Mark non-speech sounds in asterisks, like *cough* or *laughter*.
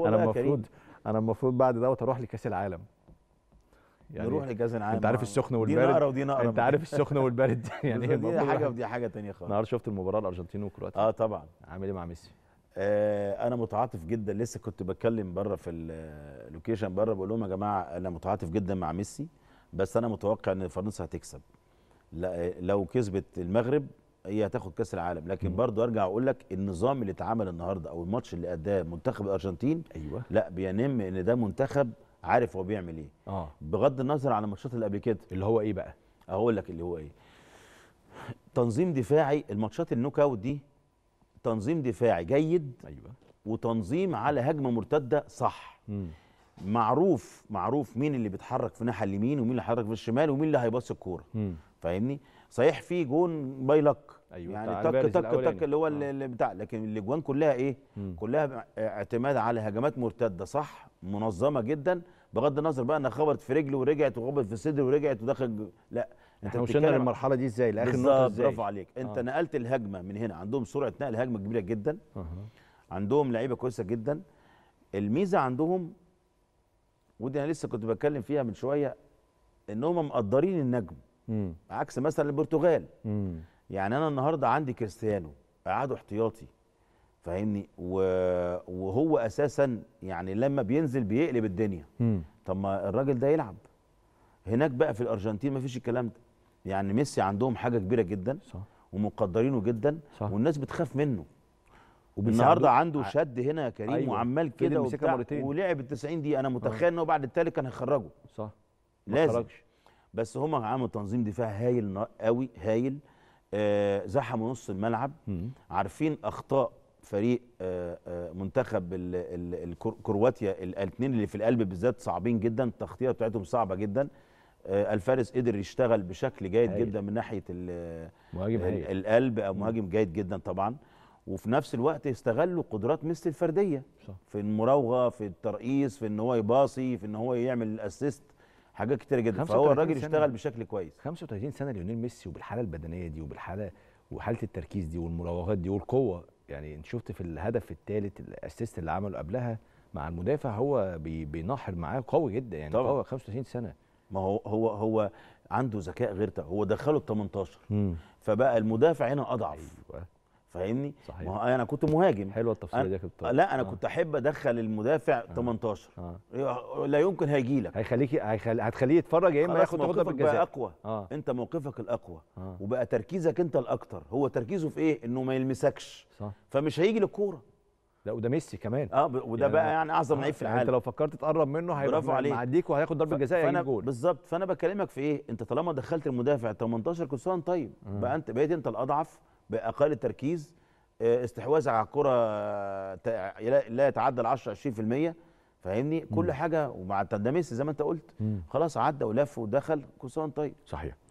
انا المفروض انا المفروض بعد دوت اروح لكاس العالم يعني نروح لكاس العالم انت عارف السخن والبارد دي نقره ودي نقره انت عارف السخن والبارد *laughs* يعني دي حاجه ودي حاجه ثانيه خالص النهارده شفت المباراه الارجنتين وكرواتيا اه طبعا عامل ايه مع ميسي آه انا متعاطف جدا لسه كنت بتكلم بره في اللوكيشن بره بقول لهم يا جماعه انا متعاطف جدا مع ميسي بس انا متوقع ان فرنسا هتكسب لو كسبت المغرب هي هتاخد كاس العالم لكن برضه ارجع اقول لك النظام اللي اتعمل النهارده او الماتش اللي اداه منتخب الارجنتين ايوه لا بينم ان ده منتخب عارف هو بيعمل ايه آه. بغض النظر عن الماتشات اللي قبل كده اللي هو ايه بقى اقول لك اللي هو ايه تنظيم دفاعي الماتشات النوك اوت دي تنظيم دفاعي جيد ايوه وتنظيم على هجمه مرتده صح م. معروف معروف مين اللي بيتحرك في الناحيه اليمين ومين اللي هيتحرك في الشمال ومين اللي هيباص الكوره فاهمني صحيح في جون باي لك ايوه يعني تك تك تك اللي هو آه. اللي بتاع لكن الاجوان كلها ايه مم. كلها اعتماد على هجمات مرتده صح منظمه جدا بغض النظر بقى انها خبطت في رجله ورجعت وخبطت في صدره ورجعت ودخل لا انت وصلنا للمرحله دي ازاي لاخر نقطه ازاي برافو عليك آه. انت آه. نقلت الهجمه من هنا عندهم سرعه نقل هجمه كبيره جدا آه. عندهم لعيبه كويسه جدا الميزه عندهم ودي انا لسه كنت بتكلم فيها من شويه ان هم مقدرين النجم مم. عكس مثلا البرتغال مم. يعني انا النهارده عندي كريستيانو قعده احتياطي فاهمني وهو اساسا يعني لما بينزل بيقلب الدنيا طب ما الراجل ده يلعب هناك بقى في الارجنتين ما فيش الكلام ده يعني ميسي عندهم حاجه كبيره جدا صح. ومقدرينه جدا صح. والناس بتخاف منه وبالنهاردة عنده شد هنا يا كريم أيوة. وعمال كده ولعب ال 90 دقيقه انا آه. متخيل انه هو بعد التالت كان هيخرجه صح لازم ما خرجش بس هما عملوا تنظيم دفاع هايل قوي هايل آه، زحموا نص الملعب عارفين اخطاء فريق آه، آه، منتخب كرواتيا الاثنين اللي في القلب بالذات صعبين جدا التغطيه بتاعتهم صعبه جدا الفارس قدر يشتغل بشكل جيد هاي. جدا من ناحيه مهاجم القلب او مهاجم جيد جدا طبعا وفي نفس الوقت استغلوا قدرات ميسي الفرديه صح. في المراوغه في الترقيص في ان هو يباصي في ان هو يعمل الاسيست حاجات كتيره جدا فهو الراجل اشتغل بشكل كويس 35 سنه ليونيل ميسي وبالحاله البدنيه دي وبالحاله وحاله التركيز دي والمراوغات دي والقوه يعني انت شفت في الهدف الثالث الاسيست اللي عمله قبلها مع المدافع هو بيناحر معاه قوي جدا يعني طبعا. قوي 35 سنه ما هو هو هو عنده ذكاء غير هو دخله ال 18 فبقى المدافع هنا اضعف أيوة. فاهمني صحيح ما هو انا كنت مهاجم حلوه التفصيله دي يا كابتن لا انا آه. كنت احب ادخل المدافع آه. 18 آه. لا يمكن هيجي لك هيخليك هيخل... هتخليه يتفرج يا اما ياخد تاخدها بالجزاء بقى اقوى آه. انت موقفك الاقوى آه. وبقى تركيزك انت الاكثر هو تركيزه في ايه انه ما يلمسكش صح. فمش هيجي للكوره لا وده ميسي كمان اه وده يعني بقى يعني اعظم لعيب آه، في يعني العالم انت لو فكرت تقرب منه هيبقى معديك وهياخد ضربه جزاء فانا جول بالظبط فانا بكلمك في ايه انت طالما دخلت المدافع 18 كل طيب آه. بقى انت بقيت انت الاضعف باقل تركيز آه، استحواذ على الكره آه، لا يتعدى ال 10 20% فاهمني كل حاجه ومع التدميس زي ما انت قلت خلاص عدى ولف ودخل كوسان طيب صحيح